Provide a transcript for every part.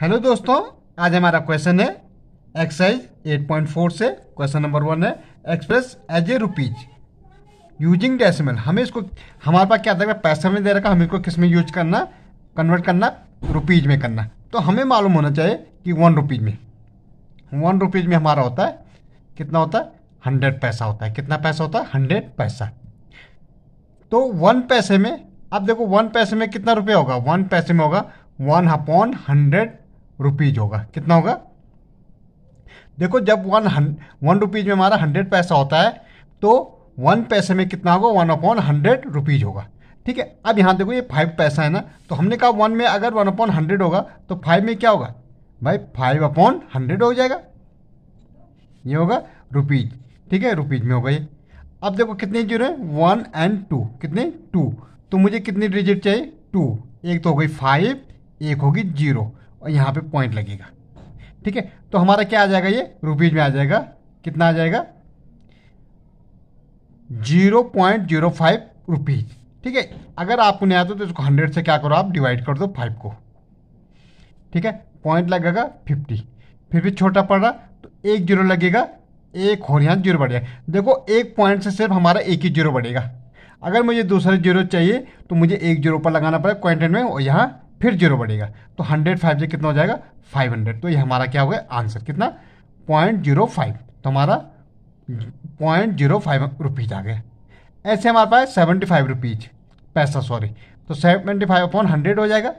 hello दोस्तों आज हमारा क्वेश्चन है एक्सरसाइज 8.4 से क्वेश्चन नंबर वन है express as a rupees using decimal हमें इसको हमारे पास क्या था पैसा में दे रखा हमें इसको किस में यूज करना कन्वर्ट करना रुपीज में करना तो हमें मालूम होना चाहिए कि वन रुपीज में वन रुपीज में हमारा होता है कितना होता है हंड्रेड पैसा होता है कितना पैसा होता है हंड्रेड पैसा तो वन पैसे में आप देखो वन पैसे में कितना रुपया होगा वन पैसे में होगा वन अपॉन हंड्रेड रुपीज़ होगा कितना होगा देखो जब वन वन रुपीज़ में हमारा हंड्रेड पैसा होता है तो वन पैसे में कितना होगा वन अपॉन हंड्रेड रुपीज़ होगा ठीक है अब यहाँ देखो ये फाइव पैसा है ना तो हमने कहा वन में अगर वन अपॉन हंड्रेड होगा तो फाइव में क्या होगा भाई फाइव अपॉन हंड्रेड हो जाएगा ये होगा रुपीज ठीक है रुपीज में होगा ये अब देखो कितने जीरो वन एंड टू कितने टू तो मुझे कितनी डिजिट चाहिए टू एक तो हो गई फाइव एक होगी जीरो और यहाँ पे पॉइंट लगेगा ठीक है तो हमारा क्या आ जाएगा ये रुपीज में आ जाएगा कितना आ जाएगा zero point zero five rupees ठीक है अगर आपको नहीं आता तो इसको हंड्रेड से क्या करो आप डिवाइड कर दो फाइव को ठीक है पॉइंट लगेगा फिफ्टी फिर भी छोटा पड़ रहा तो एक जीरो लगेगा एक और यहाँ जीरो बढ़ेगा देखो एक पॉइंट से सिर्फ हमारा एक ही जीरो बढ़ेगा अगर मुझे दूसरा जीरो चाहिए तो मुझे एक जीरो पर लगाना पड़ेगा क्वेंटेंट में और यहाँ फिर जीरो बढ़ेगा तो हंड्रेड फाइव से कितना हो जाएगा फाइव हंड्रेड तो ये हमारा क्या हो गया आंसर कितना पॉइंट जीरो फाइव तो हमारा पॉइंट जीरो फाइव रुपीज़ आ गया ऐसे हमारे पास सेवेंटी फाइव रुपीज़ पैसा सॉरी तो सेवेंटी फाइव अपॉन हंड्रेड हो जाएगा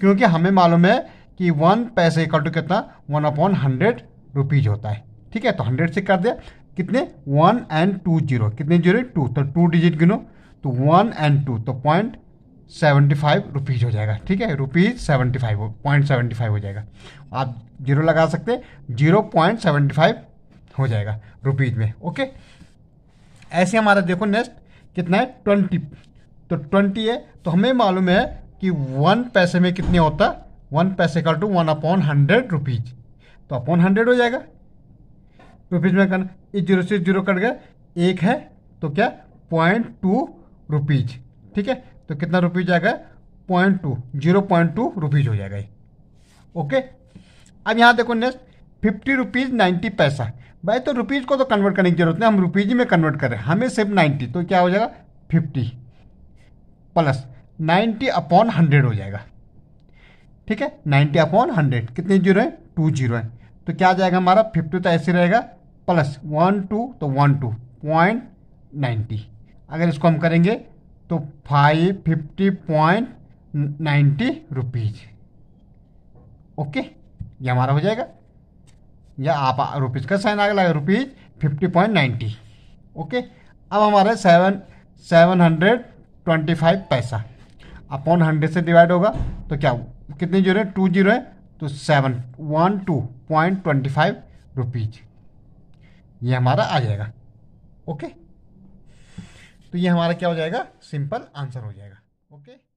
क्योंकि हमें मालूम है कि वन पैसे इक्वल टू कितना वन अपॉन हंड्रेड रुपीज़ होता है ठीक है तो हंड्रेड से कर दिया कितने वन एंड टू जीरो कितने जीरो टू तो टू डिजिट गिनो तो वन एंड टू तो पॉइंट सेवेंटी फाइव रुपीज़ हो जाएगा ठीक है rupees seventy five point seventy five हो जाएगा आप जीरो लगा सकते जीरो पॉइंट सेवेंटी फाइव हो जाएगा रुपीज़ में ओके ऐसे हमारा देखो नेक्स्ट कितना है ट्वेंटी तो ट्वेंटी है तो हमें मालूम है कि वन पैसे में कितने होता वन पैसे का two one upon hundred rupees तो अपॉन हंड्रेड हो जाएगा रुपीज़ में करना इस जीरो से जीरो कट गया एक है तो क्या पॉइंट टू रुपीज़ ठीक है तो कितना रुपीज़ आएगा point two zero point two rupees हो जाएगा ओके अब यहाँ देखो नेक्स्ट फिफ्टी रुपीज़ नाइन्टी पैसा भाई तो रुपीज़ को तो कन्वर्ट करने की जरूरत नहीं हम रुपीज़ में कन्वर्ट कर रहे हैं हमें सिर्फ नाइन्टी तो क्या हो जाएगा fifty plus ninety upon hundred हो जाएगा ठीक है नाइन्टी अपॉन हंड्रेड कितने जीरो हैं टू जीरो हैं तो क्या आ जाएगा हमारा फिफ्टी तो ऐसे रहेगा प्लस वन टू तो वन टू पॉइंट नाइन्टी अगर इसको हम करेंगे तो five fifty point ninety rupees okay ये हमारा हो जाएगा या आप रुपीज़ का साइन आगे लगा rupees fifty point ninety okay अब हमारा seven seven hundred twenty five पैसा अपॉन हंड्रेड से डिवाइड होगा तो क्या कितने जीरो है टू जीरो है तो seven one two point twenty five rupees ये हमारा आ जाएगा ओके तो ये हमारा क्या हो जाएगा सिंपल आंसर हो जाएगा ओके